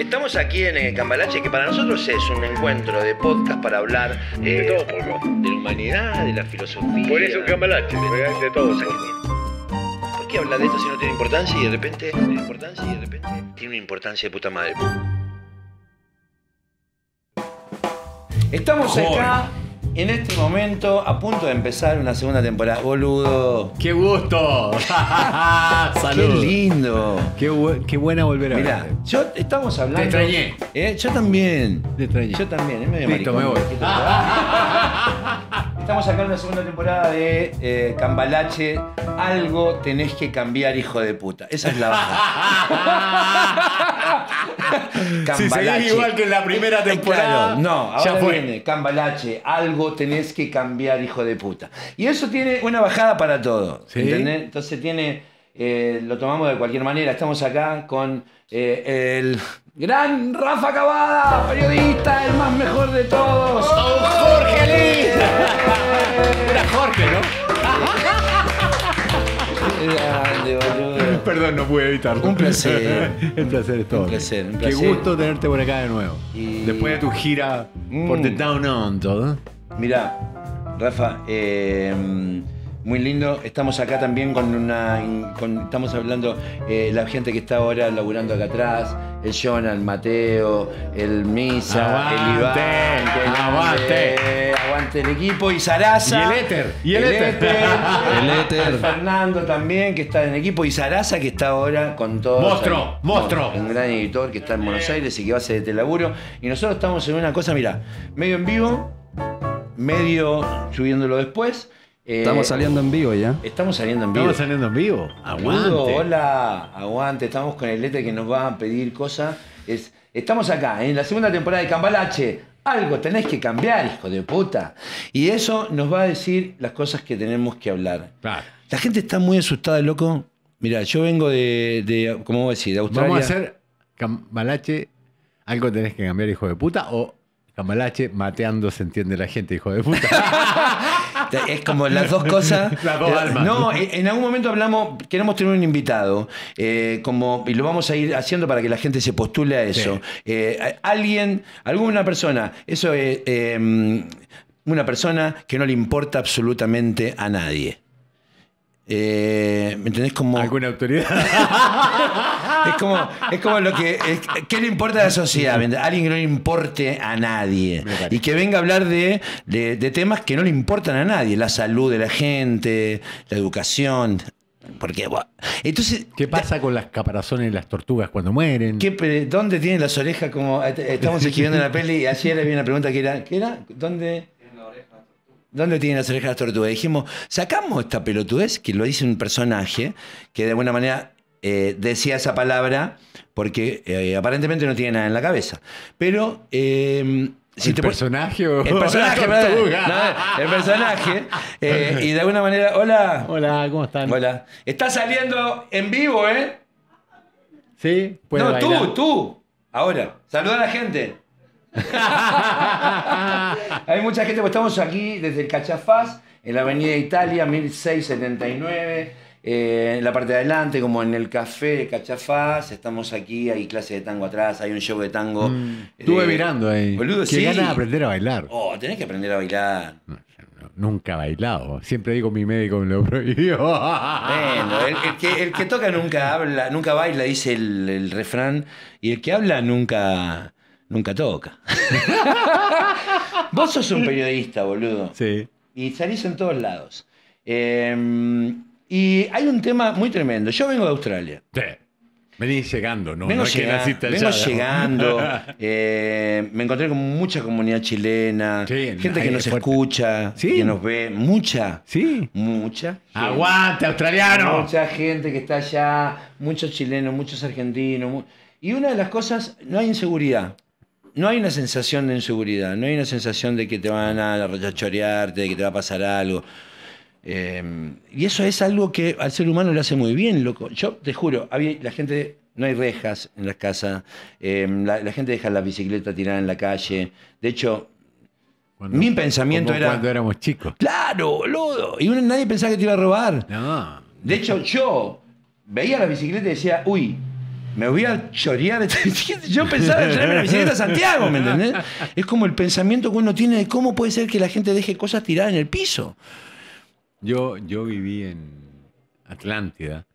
Estamos aquí en el eh, Cambalache, que para nosotros es un encuentro de podcast para hablar eh, de todo De la humanidad, de la filosofía. Por eso Cambalache, de, de todo. ¿Por qué hablar de esto si no tiene importancia y de repente tiene importancia y de repente tiene una importancia de puta madre? Estamos acá en este momento, a punto de empezar una segunda temporada. Boludo. ¡Qué gusto! ¡Qué lindo! Qué, buena volver a Mirá, yo estamos hablando. Te extrañé. ¿Eh? Yo también. Te extrañé. Yo también, es medio Listo, me voy. Estamos acá en una segunda temporada de eh, Cambalache. Algo tenés que cambiar, hijo de puta. Esa es la baja. si seguís igual que en la primera temporada. no, ahora ya viene Cambalache. Algo tenés que cambiar, hijo de puta. Y eso tiene una bajada para todo. ¿entendés? Entonces tiene. Eh, lo tomamos de cualquier manera. Estamos acá con eh, el gran Rafa Cavada, periodista, el más mejor de todos. Oh, oh, oh. Perdón, no pude evitarlo. Un placer. el placer es todo. Un placer, un placer. Qué gusto tenerte por acá de nuevo. Después de tu gira mm. por The Down On, todo. Mirá, Rafa, eh, muy lindo. Estamos acá también con una. estamos hablando eh, la gente que está ahora laburando acá atrás: el Jonah, el Mateo, el Misa, el Iván. Abate el equipo. Y Sarasa. Y el Éter. Y el, el éter. Fernando también, que está en equipo. Y Sarasa, que está ahora con todo. Monstruo, monstruo. Un gran editor que está en Buenos Aires y que va a hacer este laburo. Y nosotros estamos en una cosa, mira, medio en vivo, medio subiéndolo después. Eh, estamos saliendo en vivo ya. Estamos saliendo en vivo. Estamos saliendo en vivo. Aguante. hola, aguante. Estamos con el Eter que nos va a pedir cosas. Es, estamos acá, en la segunda temporada de Cambalache. Algo tenés que cambiar, hijo de puta. Y eso nos va a decir las cosas que tenemos que hablar. La gente está muy asustada, loco. Mira, yo vengo de, ¿cómo voy a decir? De Australia. Vamos a hacer Cambalache, algo tenés que cambiar, hijo de puta, o Camalache mateando se entiende la gente, hijo de puta. es como las dos cosas. No, en algún momento hablamos, queremos tener un invitado, eh, como, y lo vamos a ir haciendo para que la gente se postule a eso. Eh, alguien, alguna persona, eso es em, una persona que no le importa absolutamente a nadie. Eh, ¿Me entendés? Como... ¿Alguna autoridad? es como, es como lo que. ¿Qué le importa a la sociedad? Alguien que no le importe a nadie. Y que venga a hablar de, temas que no le importan a nadie. La salud de la gente, la educación. Porque, entonces, ¿Qué pasa con las caparazones de las tortugas cuando mueren? ¿Dónde tienen las orejas? Como estamos escribiendo la peli y ayer había una pregunta que era, ¿qué era? ¿Dónde? ¿Dónde tienen las orejas las tortugas? Dijimos, sacamos esta pelotudez que lo dice un personaje que de alguna manera eh, decía esa palabra porque eh, aparentemente no tiene nada en la cabeza. Pero... Eh, si el, personaje el personaje, ah. el personaje, y de alguna manera, hola. Hola, ¿cómo están? Hola. Está saliendo en vivo, ¿eh? Sí, puedes No, tú, tú. Ahora, saluda a la gente. Hay mucha gente, pues estamos aquí desde el Cachafaz, en la Avenida Italia, 1679. Eh, en la parte de adelante, como en el café de Cachafaz, estamos aquí, hay clase de tango atrás, hay un show de tango. Mm. Eh, estuve mirando ahí. Boludo, Qué ganas de aprender a bailar. Oh, tenés que aprender a bailar. nunca he bailado. Siempre digo mi médico me lo prohibió. el, que, toca nunca habla, nunca baila, dice el, refrán. Y el que habla nunca, nunca toca. Vos sos un periodista, boludo. Sí. Y salís en todos lados. Eh, y hay un tema muy tremendo. Yo vengo de Australia. Sí. llegando, ¿no? Vengo, llegando. Eh, me encontré con mucha comunidad chilena. gente que nos escucha, que nos ve. Mucha. Sí. Mucha. Aguante, australiano. Mucha gente que está allá. Muchos chilenos, muchos argentinos. y una de las cosas, no hay inseguridad. No hay una sensación de inseguridad. No hay una sensación de que te van a rechachorearte, de que te va a pasar algo. Em, y eso es algo que al ser humano le hace muy bien, loco. Yo te juro, había, la gente, no hay rejas en las casas, em, la, gente deja la bicicleta tirada en la calle. De hecho, mi pensamiento era. Cuando éramos chicos. Claro, boludo. Y nadie pensaba que te iba a robar. No. De hecho, yo veía la bicicleta y decía, uy, me voy a chorear. Este-". Yo pensaba en traerme la bicicleta a Santiago, ¿me entendés? Es como el pensamiento que uno tiene de cómo puede ser que la gente deje cosas tiradas en el piso. Yo, yo viví en Atlántida,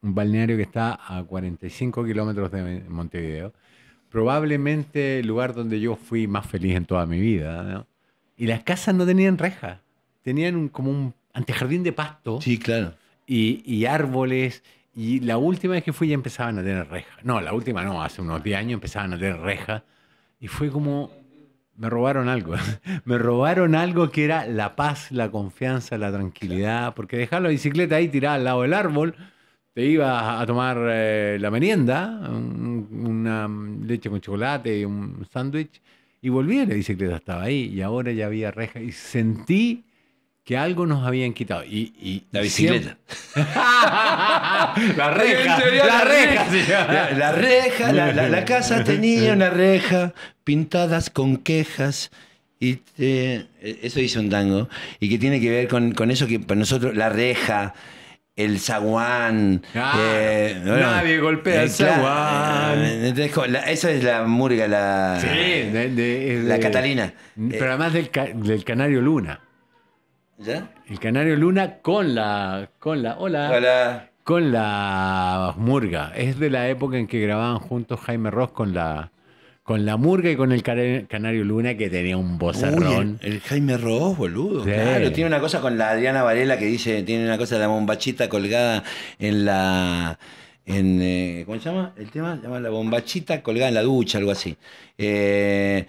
un balneario que está a 45 kilómetros de Montevideo. Probablemente el lugar donde yo fui más feliz en toda mi vida. Y las casas no tenían rejas, tenían como un antejardín de pasto. Sí, claro. Y, y árboles. Y la última vez que fui ya empezaban a tener rejas. No, la última no, hace unos 10 años empezaban a tener rejas. Y fue como, me robaron algo. me robaron algo que era la paz, la confianza, la tranquilidad. Porque dejar la bicicleta ahí tirada al lado del árbol, te ibas a tomar eh, la merienda, una mm, leche con chocolate y un sándwich, y volví y la bicicleta estaba ahí. Y ahora ya había reja. Y sentí que algo nos habían quitado. Y, la bicicleta. la reja. La reja, la, reja. La, casa tenía una reja pintadas con quejas. Y eh, e, eso dice un tango. Y que tiene que ver con, eso que para nosotros, la reja el zaguán. Eh, nadie golpea el eh, zaguán. esa es la murga, la, de, la Catalina. Mm, pero además del Canario Luna. ¿Ya? El canario Luna con la. Con la. Hola. Con la murga. Es de la época en que grababan juntos Jaime Ross con la. Con la murga y con el Canario Luna que tenía un bozarrón. el, Jaime Ross, boludo. Claro, tiene una cosa con la Adriana Varela que dice, tiene una cosa de la bombachita colgada en la en, eh, ¿cómo se llama? El tema llama la bombachita colgada en la ducha, algo así. Eh,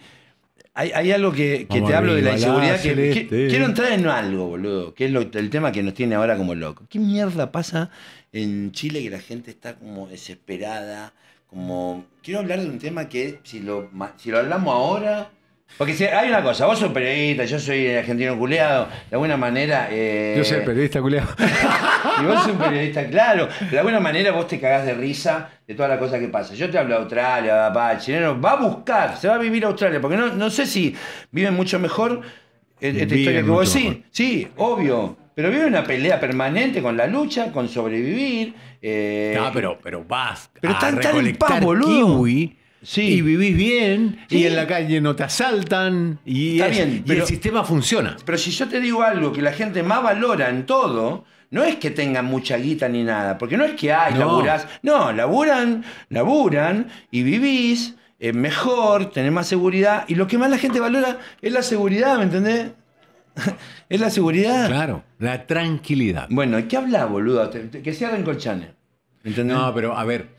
hay, algo que, te hablo de la inseguridad. Que, quiero entrar en algo, boludo, que es el tema que nos tiene ahora como locos. ¿Qué mierda pasa en Chile que la gente está como desesperada? Como... Quiero hablar de un tema que si lo, si lo hablamos ahora porque si hay una cosa, vos sos periodista, yo soy argentino culeado, de alguna manera. Eh, yo soy periodista culeado. y vos sos un periodista, claro. de alguna manera vos te cagás de risa de toda la cosa que pasa. Yo te hablo de Australia, chileno, va a buscar, se va a vivir Australia, porque no, no sé si vive mucho mejor esta historia que vos sí, sí, obvio. Pero vive una pelea permanente con la lucha, con sobrevivir. ah pero, pero vas. Pero a tan, recolectar y vivís bien, y en la calle no te asaltan, y, Está bien, el sistema funciona. Pero si yo te digo algo que la gente más valora en todo, no es que tengan mucha guita ni nada, porque no es que hay, laburas No, laburan, laburan y vivís eh, mejor, tenés más seguridad, y lo que más la gente valora es la seguridad, ¿me entendés? es la seguridad. Claro, la tranquilidad. Bueno, ¿qué habla, boludo? Que cierren ¿Me ¿Entendés? No, pero a ver,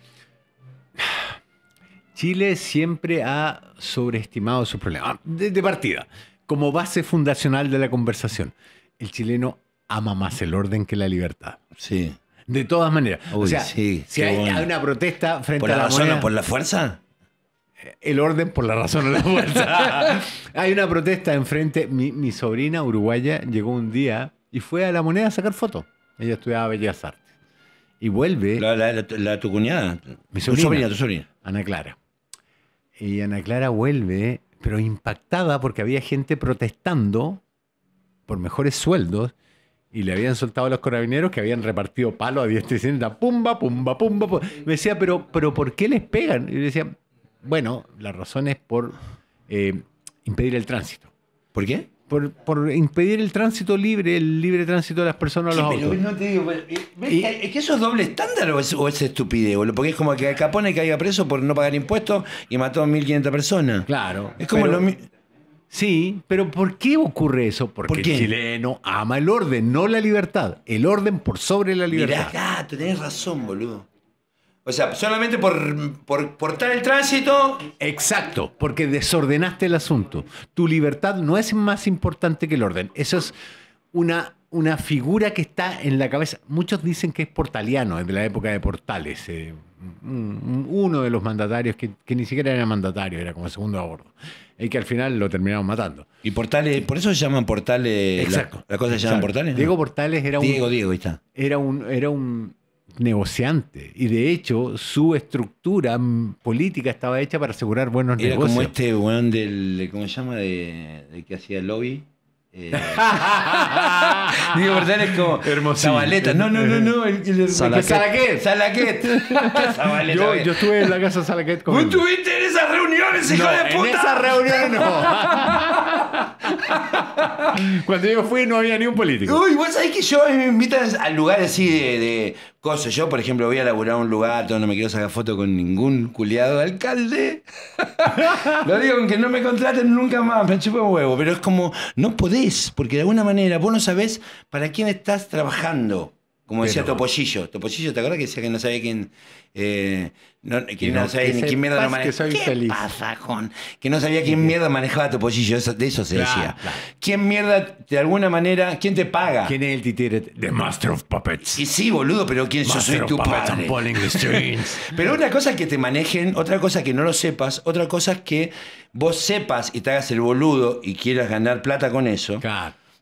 Chile siempre ha sobreestimado sus problemas. Ah, de, partida, como base fundacional de la conversación, el chileno ama más el orden que la libertad. Sí. De todas maneras. o sea, si hay, una protesta frente a la, Por la razón o por la fuerza? Eh, el orden por la razón o la fuerza. hay una protesta enfrente. Mi, sobrina uruguaya llegó un día y fue a la moneda a sacar fotos. Ella estudiaba Bellas Artes. Y vuelve. La, de tu cuñada. Mi Tu sobrina, tu sobrina. Ana Clara. Y Ana Clara vuelve, pero impactada porque había gente protestando por mejores sueldos y le habían soltado a los carabineros que habían repartido palo a diestra y pumba, pumba, pumba, Me decía, pero, pero ¿por qué les pegan? Y le decía, bueno, la razón es por eh, impedir el tránsito. ¿Por qué? por, por, impedir el tránsito libre, el libre tránsito de las personas a los es que eso es doble estándar o es, estupidez, boludo, porque es como que Capone haya preso por no pagar impuestos y mató a 1.500 personas. Claro. Es como pero, lo Sí, pero ¿por qué ocurre eso? Porque el chileno ama el orden, no la libertad. El orden por sobre la libertad. Mirá, tú tenés razón, boludo. O sea, solamente por, por el tránsito. Exacto, porque desordenaste el asunto. Tu libertad no es más importante que el orden. Eso es una, una figura que está en la cabeza. Muchos dicen que es portaliano, es de la época de Portales. Eh, uno de los mandatarios que, ni siquiera era mandatario, era como segundo a bordo. Y que al final lo terminaron matando. Y Portales, por eso se llaman Portales. Exacto. La, cosa se llaman Portales. Diego Portales era un. Diego, Diego, ahí está. Era un, era un negociante y de hecho su estructura política estaba hecha para asegurar buenos negocios. Era como este weón del, ¿cómo se llama? De, que hacía lobby. Eh, Digo, verdad es como Zabaleta. No, no, no, no. El, Salaquet. yo, estuve en la casa Salaquet con. ¿Vos estuviste en esas reuniones, hijo de puta? En esas reuniones Cuando yo fui no había ni un político. Uy, vos sabés que yo me invitan a lugares así de, cosas. Yo, por ejemplo, voy a laburar un lugar donde no me quiero sacar foto con ningún culiado alcalde. Lo digo, que no me contraten nunca más, me chupo un huevo. Pero es como, no podés, porque de alguna manera vos no sabés para quién estás trabajando. Como decía pero... Topollillo. Topollillo, ¿te acuerdas que decía que no sabía quién. no, que no, sabía quién mierda lo manejaba. ¿Qué pasa con.? Que no sabía quién mierda manejaba Topollillo. de eso se decía. ¿Quién mierda, de alguna manera, quién te paga? ¿Quién es el titirit The Master of Puppets. Y sí, boludo, pero ¿quién yo soy of tu padre? pero una cosa es que te manejen, otra cosa es que no lo sepas, otra cosa es que vos sepas y te hagas el boludo y quieras ganar plata con eso.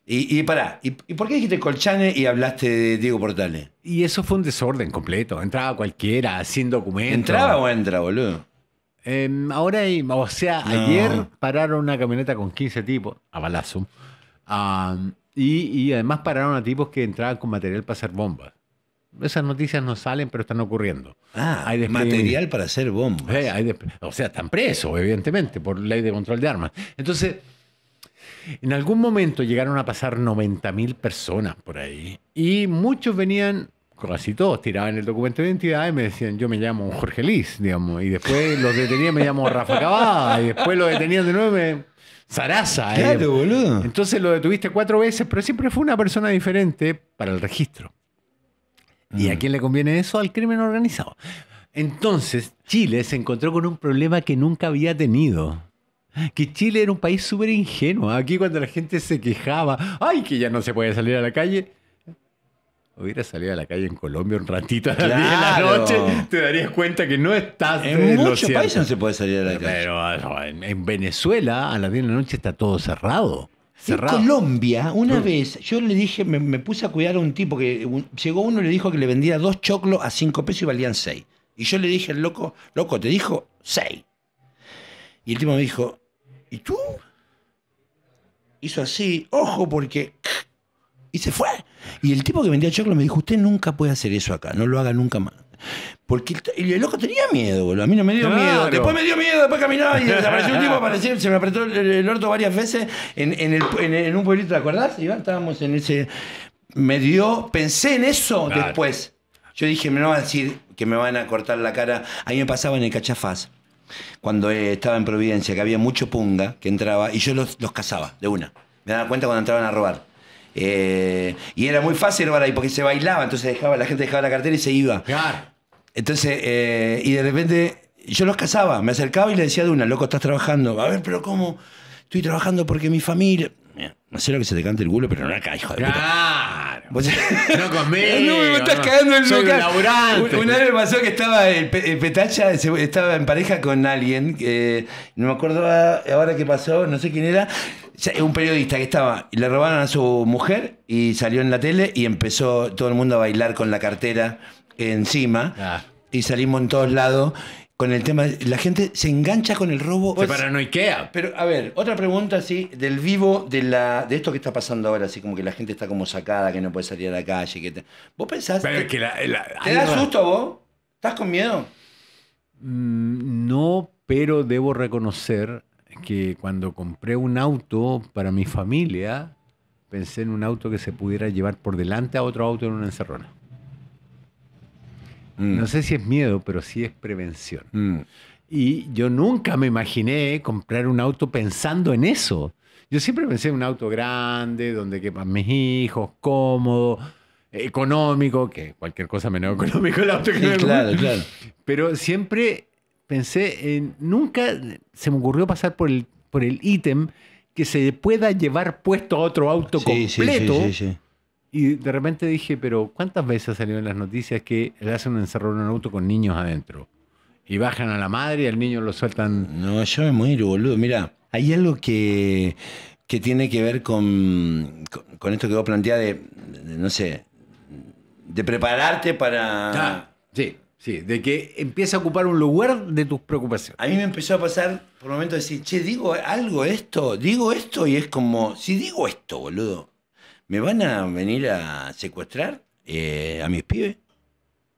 Y, y pará, ¿y, por qué dijiste Colchane y hablaste de Diego Portales? Y eso fue un desorden completo. Entraba cualquiera, sin documento. ¿Entraba o entra, boludo? Em, ahora, hay, o sea, ayer pararon una camioneta con 15 tipos, a balazo. y, además pararon a tipos que entraban con material para hacer bombas. Esas noticias no salen, pero están ocurriendo. Ah, hay material para hacer bombas. Eh, o sea, están presos, evidentemente, por ley de control de armas. Entonces en algún momento llegaron a pasar 90.000 personas por ahí y muchos venían, casi todos, tiraban el documento de identidad y me decían, yo me llamo Jorge Liz, digamos, y después los detenían, me llamo Rafa Cavada, y después los detenían de nuevo, me... Eh, Sarasa. Eh. Claro, eh. boludo. Entonces lo detuviste cuatro veces, pero siempre fue una persona diferente para el registro. ¿Y a mm. quién le conviene eso? Al crimen organizado. Entonces, Chile se encontró con un problema que nunca había tenido que Chile era un país súper ingenuo. Aquí cuando la gente se quejaba, ay, que ya no se puede salir a la calle. Hubiera salido a la calle en Colombia un ratito a las 10 de la noche, te darías cuenta que no estás en muchos países no se puede salir a la calle. Pero en Venezuela a las 10 de la noche está todo cerrado. En Colombia, una vez, yo le dije, me, puse a cuidar a un tipo que llegó uno y le dijo que le vendía dos choclos a cinco pesos y valían 6. Y yo le dije al loco, loco, te dijo 6! Y el tipo me dijo, ¿Y tú? Hizo así, ojo porque... Y se fue. Y el tipo que vendía choclo me dijo, usted nunca puede hacer eso acá, no lo haga nunca más. Porque el, loco tenía miedo, boludo. A mí no me dio miedo. Después me dio miedo, después caminaba y desapareció un tipo, se me apretó el, el orto varias veces en, un pueblito, ¿te acordás, Iván? Estábamos en ese... Me dio, pensé en eso después. Yo dije, me no va a decir que me van a cortar la cara. ahí me pasaba en el cachafaz cuando eh, estaba en Providencia, que había mucho punga que entraba y yo los, los cazaba de una. Me daba cuenta cuando entraban a robar. Eh, y era muy fácil robar ahí porque se bailaba, entonces dejaba, la gente dejaba la cartera y se iba. Entonces, eh, y de repente yo los cazaba, me acercaba y le decía de una, loco, estás trabajando. A ver, pero ¿cómo? Estoy trabajando porque mi familia. No sé lo que se te cante el culo, pero no acá, hijo de puta. No no, me estás el un Una vez me pasó que estaba el, Petacha, estaba en pareja con alguien, que no me acuerdo ahora qué pasó, no sé quién era. Un periodista que estaba, le robaron a su mujer y salió en la tele y empezó todo el mundo a bailar con la cartera encima. Ah. Y salimos en todos lados con el tema. La gente se engancha con el robo. Se paranoiquea. Pero, a ver, otra pregunta así, del vivo, de la de esto que está pasando ahora, así como que la gente está como sacada, que no puede salir a la calle. Que te... ¿Vos pensás? que ¿Te da susto a vos? ¿Estás con miedo? Mm, no, pero debo reconocer que cuando compré un auto para mi familia, pensé en un auto que se pudiera llevar por delante a otro auto en una encerrona. Mm. No sé si es miedo, pero sí es prevención. Mm. Y yo nunca me imaginé comprar un auto pensando en eso. Yo siempre pensé en un auto grande, donde quepan mis hijos, cómodo, económico, que cualquier cosa menos económico el auto que claro, claro. Pero siempre pensé en, nunca se me ocurrió pasar por el, por el ítem que se pueda llevar puesto a otro auto sí, completo. Sí, y de repente dije, pero ¿cuántas veces ha salido en las noticias que le hacen un en un auto con niños adentro? Y bajan a la madre y al niño lo sueltan. No, yo me muero, boludo. Mira, hay algo que, que tiene que ver con, esto que vos planteás de, no sé, de prepararte para... Ah, sí, sí, de que empieza a ocupar un lugar de tus preocupaciones. A mí me empezó a pasar por un momento de decir, che, digo algo esto, digo esto, y es como, si digo esto, boludo, ¿me van a venir a secuestrar eh, a mis pibes?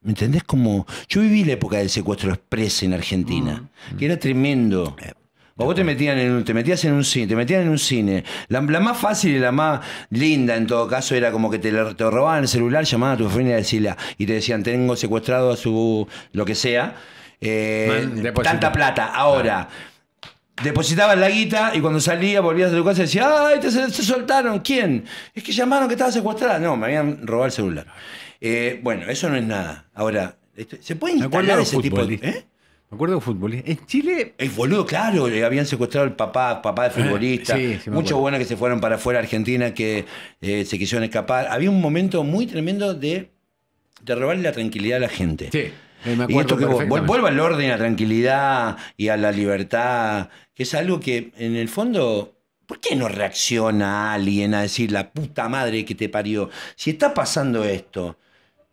¿Me entendés? Como yo viví la época del secuestro express en Argentina, mm. que era tremendo. O eh, vos te metían en te metías en un cine, te metían en un cine. La, más fácil y la más linda en todo caso era como que te, robaban el celular, llamaban a tu familia y te decían, tengo secuestrado a su lo que sea. Eh, tanta plata. Ahora. Ah depositabas la guita y cuando salía volvías a tu casa y decías, ¡ay, te, soltaron! ¿Quién? Es que llamaron que estaba secuestrada. No, me habían robado el celular. Eh, bueno, eso no es nada. Ahora, este, ¿se puede instalar ese tipo de... ¿Eh? Me acuerdo de futbolista. En Chile. El boludo, claro, le eh, habían secuestrado al papá, papá de ah, futbolista. Muchos buenos que se fueron para afuera Argentina, que se quisieron escapar. Había un momento muy tremendo de, de robarle la tranquilidad a la gente. Sí. Eh, y esto que vuelva al orden, a tranquilidad y a la libertad, que es algo que en el fondo, ¿por qué no reacciona alguien a decir la puta madre que te parió? Si está pasando esto,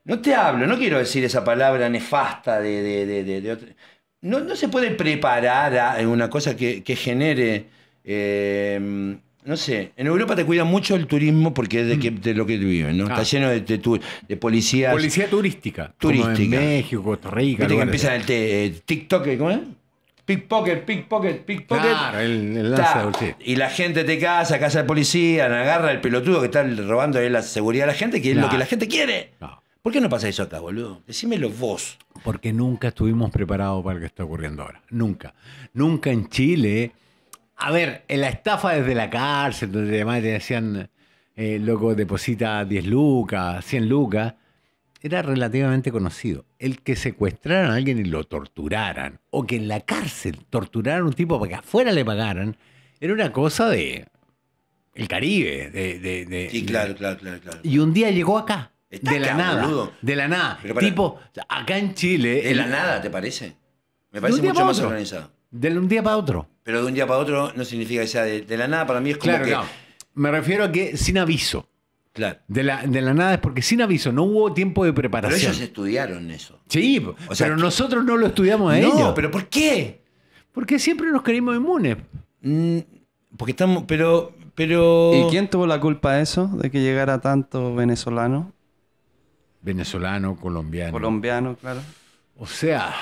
no te hablo, no quiero decir esa palabra nefasta de, No, se puede preparar a una cosa que, genere eh, no sé, en Europa te cuidan mucho el turismo porque es de, mm. lo que vives, ¿no? Está ah. lleno de, de, policías. Policía turística. Turística. en México, Costa Rica. que el eh, TikTok, ¿cómo es? Pickpocket, pickpocket, pickpocket. Claro, el, sí. Y la gente te casa, casa al policía, agarra el pelotudo que está robando la seguridad de la gente, que es lo que la gente quiere. ¿Por qué no pasa eso acá, boludo? Decímelo vos. Porque nunca estuvimos preparados para lo que está ocurriendo ahora. Nunca. Nunca en Chile a ver, en la estafa desde la cárcel, donde además te decían, eh, loco, deposita 10 lucas, 100 lucas, era relativamente conocido. El que secuestraran a alguien y lo torturaran, o que en la cárcel torturaran a un tipo para que afuera le pagaran, era una cosa de. El Caribe. De, sí, claro, claro, claro, Y un día llegó acá. de la nada. De la nada. tipo, acá en Chile. De la nada, ¿te parece? Me parece mucho más organizado. De un día para otro. Pero de un día para otro no significa que sea de, la nada. Para mí es como claro, que... Me refiero a que sin aviso. Claro. De la, nada es porque sin aviso, no hubo tiempo de preparación. Pero ellos estudiaron eso. Sí, pero nosotros no lo estudiamos a ellos. No, pero ¿por qué? Porque siempre nos creímos inmunes. Mm, porque estamos, pero, pero... ¿Y quién tuvo la culpa de eso? De que llegara tanto venezolano. Venezolano, colombiano. Colombiano, claro. O sea,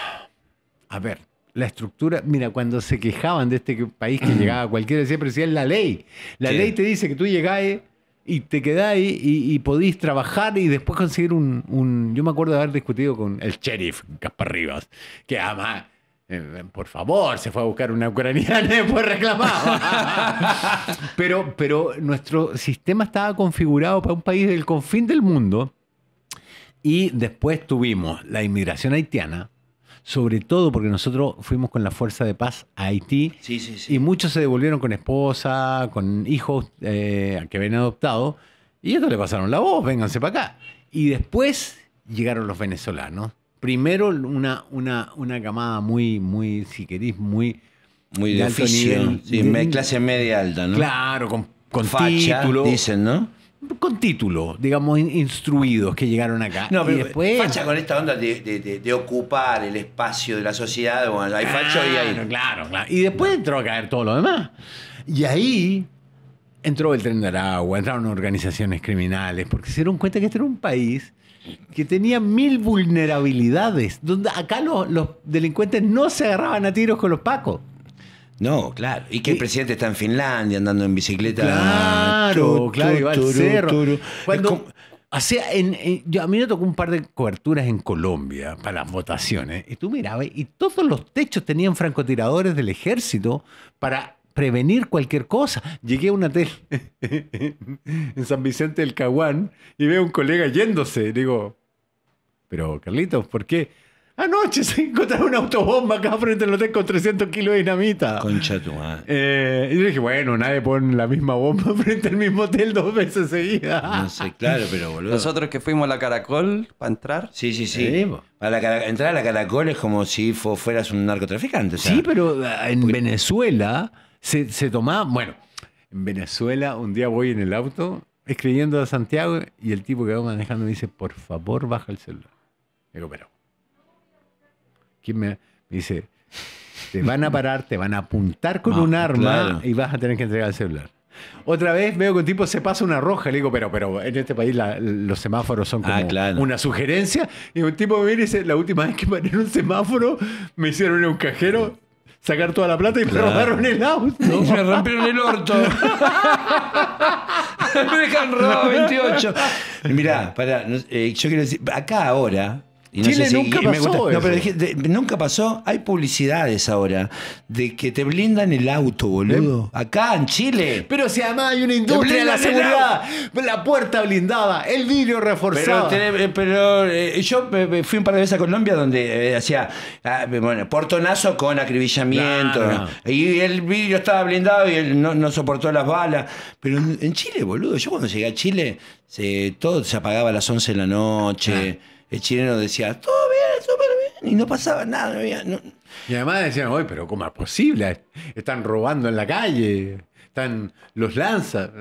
a ver, la estructura. Mira, cuando se quejaban de este país que llegaba cualquiera, siempre decían la ley. La ley te dice que tú llegáis y te quedáis y, y, podís trabajar y después conseguir un, Yo me acuerdo de haber discutido con el sheriff Gaspar Rivas, que ama. Eh, por favor, se fue a buscar una ucraniana y después reclamaba. pero, pero nuestro sistema estaba configurado para un país del confín del mundo. Y después tuvimos la inmigración haitiana, sobre todo porque nosotros fuimos con la fuerza de paz a Haití y muchos se devolvieron con esposa, con hijos eh, que habían adoptado y esto le pasaron la voz, vénganse para acá. Y después llegaron los venezolanos. Primero una, una, una camada muy, muy, si querís, muy... Muy de, clase media alta, ¿no? Claro, con, con Facha, dicen, ¿no? con título, digamos, instruidos que llegaron acá. No, pero facha con esta onda de, ocupar el espacio de la sociedad, bueno, y Claro, Y después entró a caer todo lo demás. Y ahí entró el tren de Aragua, entraron organizaciones criminales, porque se dieron cuenta que este era un país que tenía mil vulnerabilidades, donde acá los delincuentes no se agarraban a tiros con los pacos. No, claro. Y que el presidente está en Finlandia andando en bicicleta. Claro, claro, Cuando, o en, yo, a mí me tocó un par de coberturas en Colombia para las votaciones. Y tú mirabas, y todos los techos tenían francotiradores del ejército para prevenir cualquier cosa. Llegué a una tele en San Vicente del Caguán y veo a un colega yéndose. Digo, pero Carlitos, ¿por qué? Anoche se encontraron una autobomba acá frente al hotel con 300 kilos de dinamita. Concha tu madre. Eh, y yo dije, bueno, nadie pone la misma bomba frente al mismo hotel dos veces seguidas. No sé, claro, pero boludo. Nosotros que fuimos a la Caracol para entrar. Sí, sí, sí. la, entrar a la Caracol es como si fueras un narcotraficante. sí, pero eh, en Venezuela se, se tomaba. Bueno, en Venezuela un día voy en el auto escribiendo a Santiago y el tipo que va manejando me dice, por favor, baja el celular. Digo, pero ¿Quién me, dice, te van a parar, te van a apuntar con un arma y vas a tener que entregar el celular. Otra vez veo que un tipo se pasa una roja. Le digo, pero, pero en este país los semáforos son ah, como una sugerencia. Y un tipo me viene y dice, la última vez que paré en un semáforo, me hicieron en un cajero, sacar toda la plata y me robaron el auto. me rompieron el orto. me dejan robado 28. Mirá, eh, yo quiero decir, acá ahora Chile nunca pasó. nunca pasó. Hay publicidades ahora de que te blindan el auto, boludo. Acá en Chile. Pero si además hay una industria de la seguridad, la puerta blindada, el vidrio reforzado. Eh, pero, eh, yo fui un par de veces a Colombia donde eh, hacía ah, bueno, portonazo con acribillamiento. Y el vidrio estaba blindado y él no, soportó las balas. Pero en, Chile, boludo, yo cuando llegué a Chile, se, todo se apagaba a las 11 de la noche. Ah el chileno decía, todo bien, súper bien, y no pasaba nada. No Y además decían, oye, pero ¿cómo es posible? Están robando en la calle, están los lanzas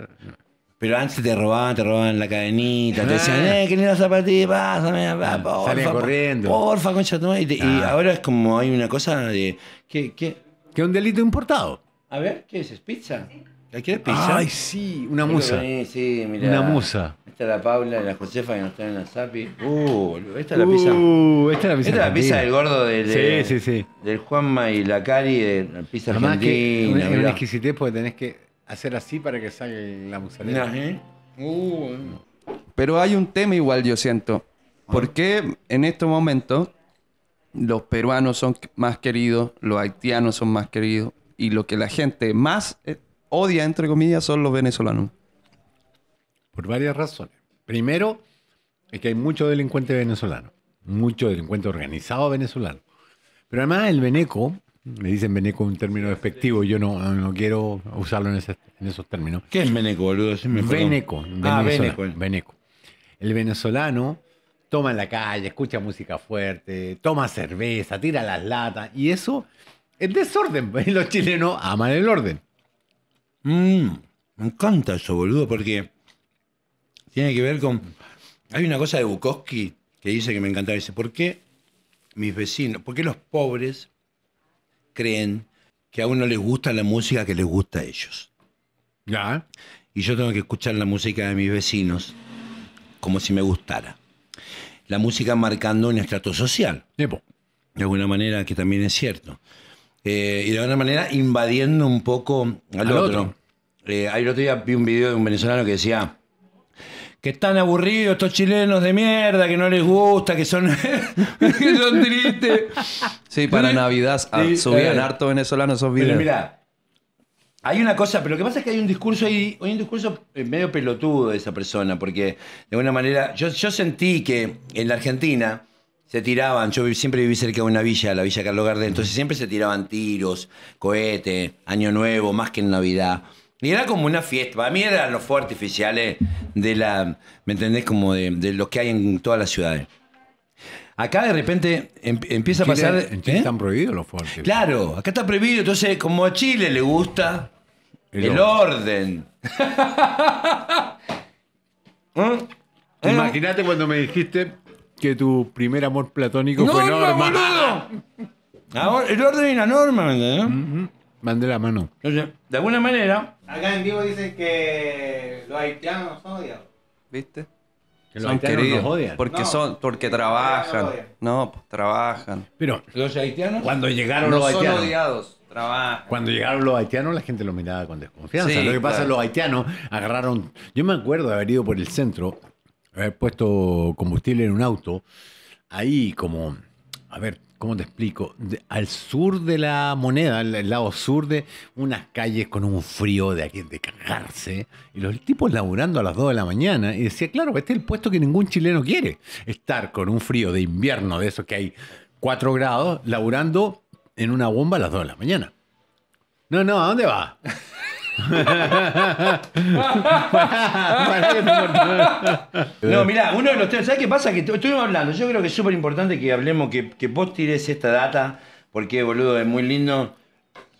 Pero antes te robaban, te robaban la cadenita, te decían, ah. eh, que la zapatilla, pásame, ah, porfa. corriendo. Porfa, concha tu Y, ah. ahora es como hay una cosa de. ¿Qué? ¿Qué? qué un delito importado. A ver, ¿qué es? ¿Es pizza? ¿La quieres pisar? Ay, sí, una musa. Sí, sí, mirá. Una musa. Esta es la Paula, la Josefa que nos traen la Zapi. Uh, esta es la uh, pizza. Uh, esta es la pizza. Esta la pizza del gordo del, eh, del Juanma y la Cari, de la pizza Además es una exquisitez porque tenés que hacer así para que salga la musa. ¿eh? uh. Pero hay un tema igual, yo siento. Ah. ¿Por qué en estos momentos los peruanos son más queridos, los haitianos son más queridos y lo que la gente más eh, odia, entre comillas, son los venezolanos? Por varias razones. Primero, es que hay mucho delincuente venezolano, mucho delincuente organizado venezolano. Pero además el veneco, me dicen veneco un término despectivo, yo no, no quiero usarlo en, esos términos. ¿Qué es veneco, boludo? Ah, veneco, veneco. El venezolano toma en la calle, escucha música fuerte, toma cerveza, tira las latas, y eso es desorden. Los chilenos aman el orden. Mm, me encanta eso, boludo, porque tiene que ver con. Hay una cosa de Bukowski que dice que me encantaba. Dice, ¿por qué mis vecinos, por qué los pobres creen que a uno les gusta la música que les gusta a ellos? ¿Ya? Y yo tengo que escuchar la música de mis vecinos como si me gustara. La música marcando un estrato social. De alguna manera que también es cierto. Eh, y de alguna manera invadiendo un poco al, otro. Eh, ahí el otro día vi un video de un venezolano que decía que están aburridos estos chilenos de mierda, que no les gusta, que son, tristes. Sí, para Navidad ah, eh, subían harto venezolanos esos videos. Pero mirá, hay una cosa, pero lo que pasa es que hay un discurso ahí, hay un discurso medio pelotudo de esa persona, porque de alguna manera, yo sentí que en la Argentina se tiraban, yo siempre viví cerca de una villa, la Villa Carlos Gardel, entonces siempre se tiraban tiros, cohetes, Año Nuevo, más que en Navidad. Y era como una fiesta, para mí eran los fuertes artificiales de la, ¿me entendés? Como de, de los que hay en todas las ciudades. Acá de repente em, empieza a pasar... En Chile ¿eh? están prohibidos los fuegos Claro, acá está prohibido, entonces como a Chile le gusta el, orden. ¿Eh? ¿Eh? Imagínate cuando me dijiste que tu primer amor platónico fue Norma. Ahora, el orden y la norma, Mandela la mano. de alguna manera, Acá en vivo dicen que los haitianos son odiados. ¿Viste? Que los haitianos queridos. odian. Porque son, porque trabajan. No, pues trabajan. Pero los haitianos. cuando llegaron No los son odiados, trabajan. Cuando llegaron los haitianos, la gente los miraba con desconfianza. lo que pasa, es que los haitianos agarraron. Yo me acuerdo de haber ido por el centro haber puesto combustible en un auto, ahí como, a ver, ¿cómo te explico? al sur de la moneda, al, lado sur de unas calles con un frío de aquí de cagarse, y los tipos laburando a las 2 de la mañana, y decía, claro, este es el puesto que ningún chileno quiere, estar con un frío de invierno de esos que hay 4 grados, laburando en una bomba a las 2 de la mañana. No, no, ¿a dónde va? no, mirá, uno de los tres ¿sabes qué pasa? Que estuvimos hablando, yo creo que es súper importante que hablemos, que, vos tires esta data, porque boludo, es muy lindo.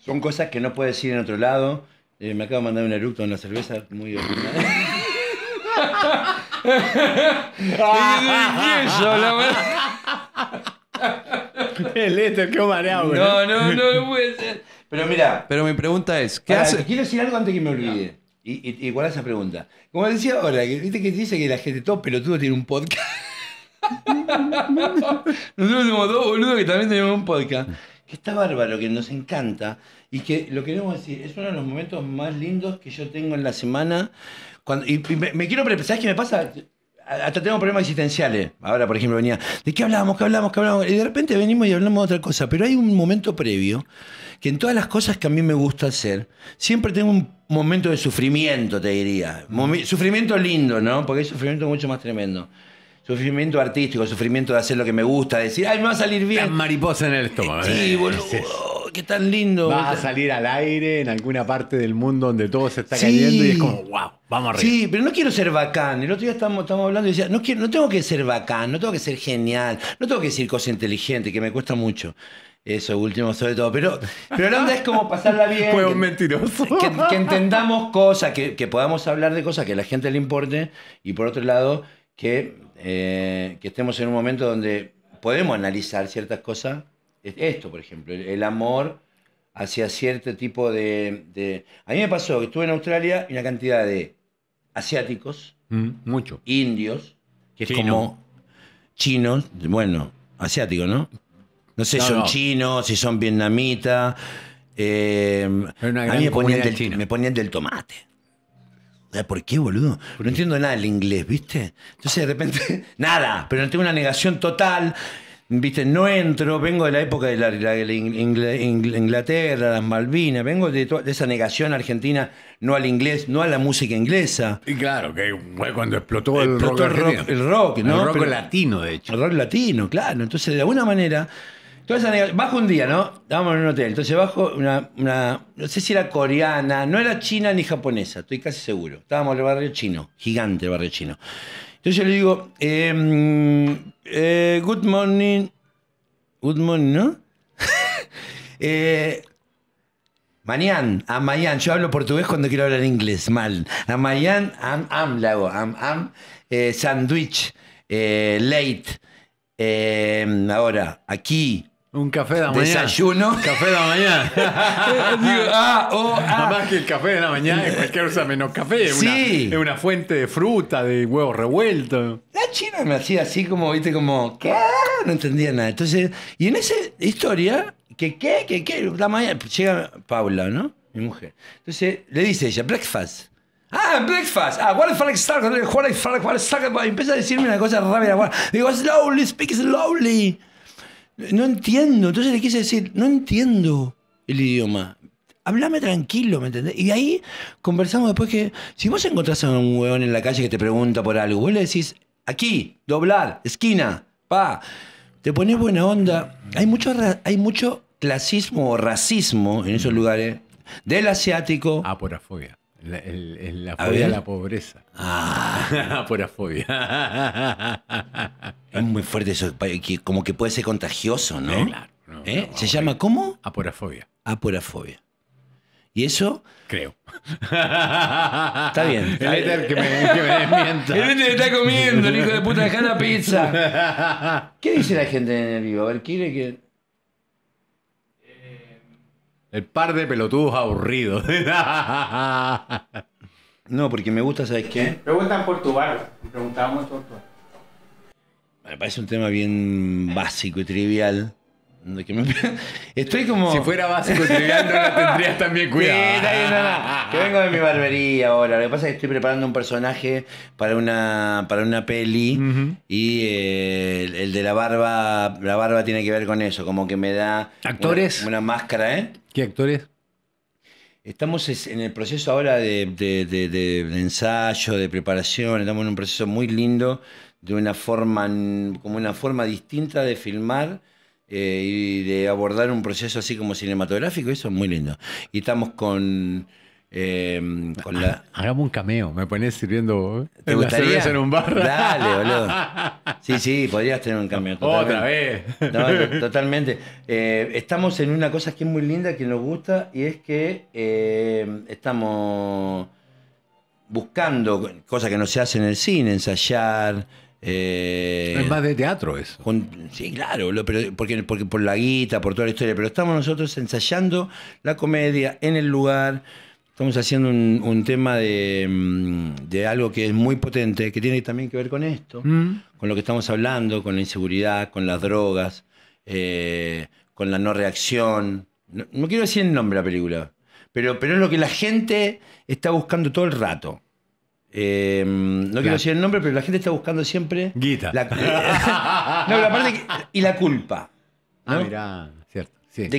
Son cosas que no puedes decir en otro lado. Eh, me acabo de mandar un eructo en la cerveza, muy original. El esto, qué mareado, No, no, no, no puede ser. Pero mira. Pero mi pregunta es: Quiero decir algo antes que me olvide. Y, y, igual esa pregunta. Como decía ahora, que, viste que dice que la gente todo pelotudo tiene un podcast. Nosotros somos dos boludos que también tenemos un podcast. Que está bárbaro, que nos encanta. Y que lo queremos decir, es uno de los momentos más lindos que yo tengo en la semana. y, me, quiero preguntar, ¿sabes qué me pasa? Hasta tengo problemas existenciales. Ahora, por ejemplo, venía, ¿de qué hablábamos? ¿Qué hablamos? ¿Qué hablábamos? Y de repente venimos y hablamos de otra cosa. Pero hay un momento previo que en todas las cosas que a mí me gusta hacer, siempre tengo un momento de sufrimiento, te diría. sufrimiento lindo, ¿no? Porque es sufrimiento mucho más tremendo. Sufrimiento artístico, sufrimiento de hacer lo que me gusta, decir, ay, me va a salir bien. tan mariposa en el estómago. Sí, ¿eh? boludo, qué tan lindo. Vas a salir al aire en alguna parte del mundo donde todo se está cayendo y es como, wow. Sí, pero no quiero ser bacán. El otro día estamos hablando y decía, no, quiero, no tengo que ser bacán, no tengo que ser genial, no tengo que decir cosas inteligentes, que me cuesta mucho. Eso último sobre todo. Pero, pero la onda es como pasarla bien. Que, entendamos cosas, que, podamos hablar de cosas que a la gente le importe. Y por otro lado, que, eh, estemos en un momento donde podemos analizar ciertas cosas. Esto, por ejemplo, el, amor hacia cierto tipo de, de, A mí me pasó que estuve en Australia y una cantidad de asiáticos, mm, indios, que es como chinos, bueno, asiáticos, ¿no? No sé, si son chinos, si son vietnamitas. Eh, a mí me ponían, del, me ponían, del, tomate. ¿Por qué, boludo? No entiendo nada del inglés, ¿viste? Entonces de repente, nada, pero tengo una negación total Viste, no entro, vengo de la época de la, Inglaterra, las Malvinas, vengo de, de, esa negación argentina, no al inglés, no a la música inglesa. Y claro, que fue cuando explotó el, rock, el rock, el rock, ¿no? El rock latino, de hecho. El rock latino, claro. Entonces, de alguna manera, toda bajo un día, ¿no? Estábamos en un hotel, entonces bajo una, una, no sé si era coreana, no era china ni japonesa, estoy casi seguro. Estábamos en el barrio chino, gigante el barrio chino. Entonces yo le digo, em, eh, good morning, good morning, ¿no? eh, a amayan. Yo hablo portugués cuando quiero hablar inglés, mal. Amayan, am, am, le Am, am, eh, sandwich, eh, late. ahora, aquí, un café de la mañana. Desayuno. Café de la mañana. Eh, digo, ah, oh, ah. Más que el café de la mañana es cualquier cosa menos café. Sí. es una fuente de fruta, de huevos revueltos. La china me hacía así como, viste, como, ¿qué? No entendía nada. Entonces, y en esa historia, que qué, que qué, la mañana, pues, llega Paula, ¿no? Mi mujer. Entonces, le dice ella, breakfast. Ah, breakfast. Ah, what the fuck, what if I what Empieza a decirme una cosa rápida. Digo, slowly, speak slowly. No entiendo. Entonces le quise decir, no entiendo el idioma. Hablame tranquilo, ¿me entendés? Y ahí conversamos después que si vos encontrás a un hueón en la calle que te pregunta por algo, vos le decís, aquí, doblar, esquina, pa, te pones buena onda. Hay mucho, hay mucho clasismo o racismo en esos lugares del asiático. Ah, Aporafobia. La, la fobia a, la pobreza. Ah. Pura fobia. es muy fuerte eso. como que puede ser contagioso, ¿no? Eh, claro, ¿Se llama cómo? Aporafobia. Aporafobia. Y eso. Creo. Está bien. el éter que me, que me desmienta. El está comiendo, el hijo de puta, deja la pizza. ¿Qué dice la gente en el vivo? A ver, quiere que. El par de pelotudos aburridos. no, porque me gusta, ¿sabes qué? Preguntan por tu barba. Preguntábamos por tu Me parece un tema bien básico y trivial. Estoy como. Si fuera básico tendrías también cuidado. Que vengo de mi barbería ahora. Lo que pasa es que estoy preparando un personaje para una, para una peli. Y eh, el, de la barba. La barba tiene que ver con eso. Como que me da. ¿Actores? Una, máscara, ¿eh? ¿Qué actores? Estamos en el proceso ahora de, de, ensayo, de preparación. Estamos en un proceso muy lindo. De una forma. Como una forma distinta de filmar eh, y de abordar un proceso así como cinematográfico, eso es muy lindo. Y estamos con... Eh, Hagamos un cameo, me ponés sirviendo ¿Te gustaría? en un bar. Dale, boludo. Sí, sí, podrías tener un cameo. Totalmente. Otra vez. totalmente. Eh, estamos en una cosa que es muy linda, que nos gusta, y es que em, estamos buscando cosas que no se hacen en el cine, ensayar, eh, es más de teatro eso. sí, claro, porque, por la guita, por toda la historia, pero estamos nosotros ensayando la comedia en el lugar. Estamos haciendo un, tema mm, de, algo que es muy potente, que tiene también que ver con esto, mm. con lo que estamos hablando, con la inseguridad, con las drogas, eh, con la no reacción. No, quiero decir el nombre de la película, pero es lo que la gente está buscando todo el rato. Em, no quiero decir el nombre, pero la gente está buscando siempre. Guita. Y la culpa. Ah, cierto. ¿Quién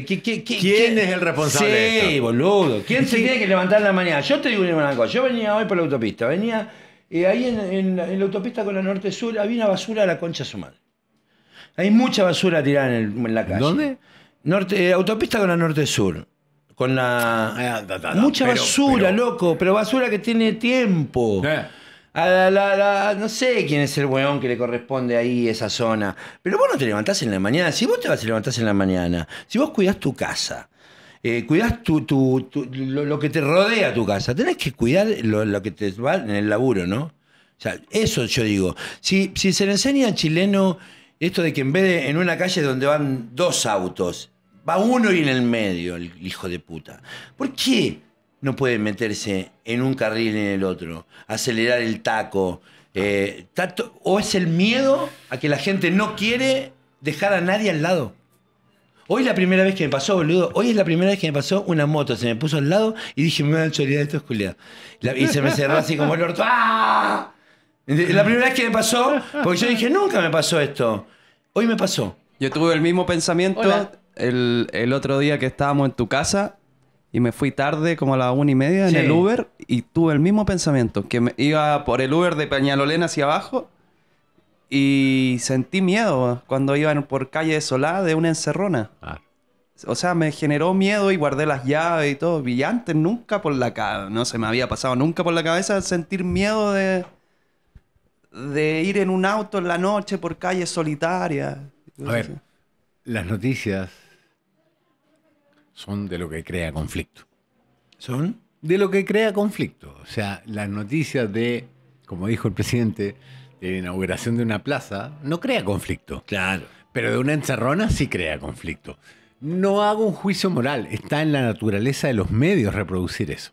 es el responsable? Sí, de esto? boludo. ¿Quién se tiene que levantar en la mañana? Yo te digo una cosa. Yo venía hoy por la autopista. Venía eh, ahí en, la autopista con la norte sur. Había una basura a la concha su Hay mucha basura tirada en, la calle. ¿Dónde? Eh, autopista con la norte sur con la. Ah, mucha basura, loco, pero basura que tiene tiempo. Eh. no sé quién es el weón que le corresponde ahí esa zona. Pero vos no te levantás en la mañana. Si vos te vas a levantar en la mañana, si vos cuidás tu casa, eh, cuidás tu, lo, que te rodea tu casa, tenés que cuidar lo, que te va en el laburo, ¿no? O sea, eso yo digo. Si, si se le enseña al chileno esto de que en vez de en una calle donde van dos autos, Va uno y en el medio, el hijo de puta. ¿Por qué no puede meterse en un carril y en el otro? Acelerar el taco. Eh, ¿O es el miedo a que la gente no quiere dejar a nadie al lado? Hoy es la primera vez que me pasó, boludo, hoy es la primera vez que me pasó una moto, se me puso al lado y dije, me voy a chorear esto es culiado. Y se me cerró así como el orto. ¡Ah! La primera vez que me pasó, porque yo dije, nunca me pasó esto. Hoy me pasó. Yo tuve el mismo pensamiento el, otro día que estábamos en tu casa y me fui tarde, como a las una y media, en el Uber y tuve el mismo pensamiento, que me iba por el Uber de Peñalolén hacia abajo y sentí miedo cuando iban por calle Solá de una encerrona. Ah. O sea, me generó miedo y guardé las llaves y todo. Y nunca por la cabeza, no se me había pasado nunca por la cabeza sentir miedo de, de ir en un auto en la noche por calles solitarias. A ver, las noticias son de lo que crea conflicto. Son de lo que crea conflicto. O sea, las noticias de, como dijo el presidente, de inauguración de una plaza, no crea conflicto. Claro. Pero de una encerrona sí crea conflicto. No hago un juicio moral, está en la naturaleza de los medios reproducir eso.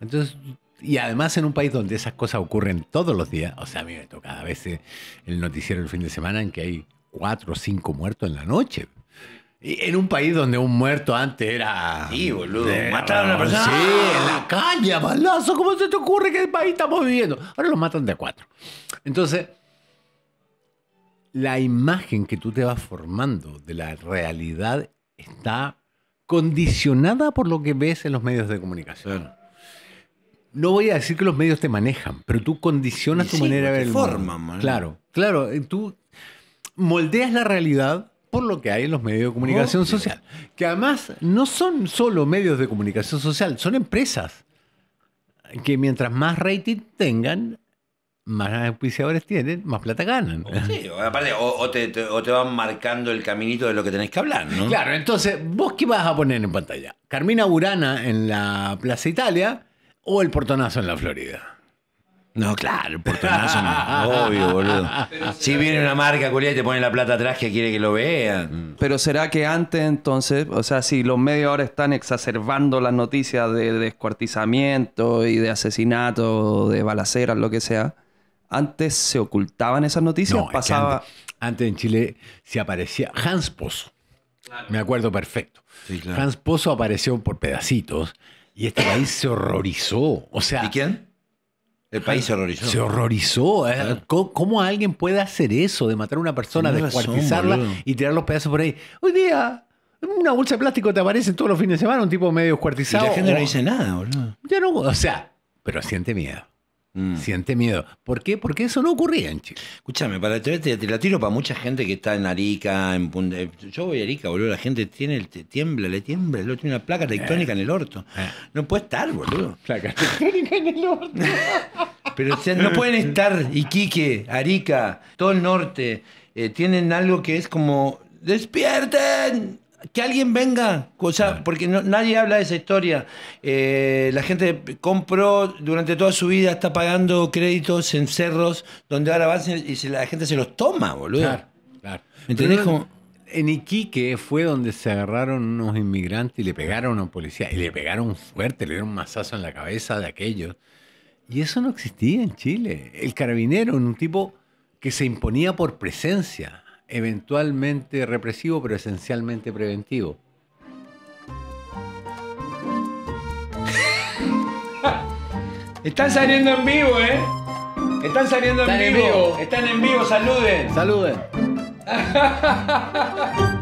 Entonces, y además en un país donde esas cosas ocurren todos los días, o sea, a mí me toca a veces el noticiero el fin de semana en que hay cuatro o cinco muertos en la noche. En un país donde un muerto antes era. Sí, boludo. a una persona. Sí, en la calle, balazo. ¿Cómo se te ocurre que el país estamos viviendo? Ahora lo matan de cuatro. Entonces, la imagen que tú te vas formando de la realidad está condicionada por lo que ves en los medios de comunicación. No voy a decir que los medios te manejan, pero tú condicionas tu manera de ver el forman, Claro, claro. Eh, tú moldeas la realidad por lo que hay en los medios de comunicación social, que además no son solo medios de comunicación social, son empresas que mientras más rating tengan, más auspiciadores tienen, más plata ganan. Sí, aparte, o, te, o, te, van marcando el caminito de lo que tenés que hablar, ¿no? Claro, entonces, ¿vos qué vas a poner en pantalla? ¿Carmina Burana en la Plaza Italia o el portonazo en la Florida? No, claro, el tonazo no. Obvio, boludo. Si viene una marca, culia, y te pone la plata atrás que quiere que lo vean. Pero será que antes, entonces, o sea, si los medios ahora están exacerbando las noticias de descuartizamiento y de asesinato, de balaceras, lo que sea, antes se ocultaban esas noticias, pasaba. antes, en Chile se aparecía Hans Pozo. Me acuerdo perfecto. Hans Pozo apareció por pedacitos y este país se horrorizó. O sea, ¿Y quién? El país se horrorizó. Se horrorizó. Eh. ¿Cómo, alguien puede hacer eso de matar a una persona, descuartizarla y tirar los pedazos por ahí? Hoy día, una bolsa de plástico te aparece todos los fines de semana, un tipo medio descuartizado. Y la gente no dice nada, boludo. Ya no, o sea, pero siente miedo. Mm. Siente miedo. ¿Por qué? Porque eso no ocurría en Chile. Escúchame, para te, la tiro para mucha gente que está en Arica, en eh, Yo voy a Arica, boludo, la gente tiene el, te tiembla, le tiembla, tiene una placa tectónica eh. en el orto. Eh. No puede estar, boludo. Placa tectónica en el orto. Pero no pueden estar Iquique, Arica, todo el norte. tienen algo que es como ¡Despierten! que alguien venga, o sea, porque nadie habla de esa historia. Eh, la gente compró durante toda su vida, está pagando créditos en cerros donde ahora van y la gente se los toma, boludo. Claro, claro. ¿Entendés? En Iquique fue donde se agarraron unos inmigrantes y le pegaron a un policía, y le pegaron fuerte, le dieron un mazazo en la cabeza de aquellos. Y eso no existía en Chile. El carabinero, un tipo que se imponía por presencia eventualmente represivo, pero esencialmente preventivo. Están saliendo en vivo, ¿eh? Están saliendo en vivo. Están en vivo, saluden. Saluden.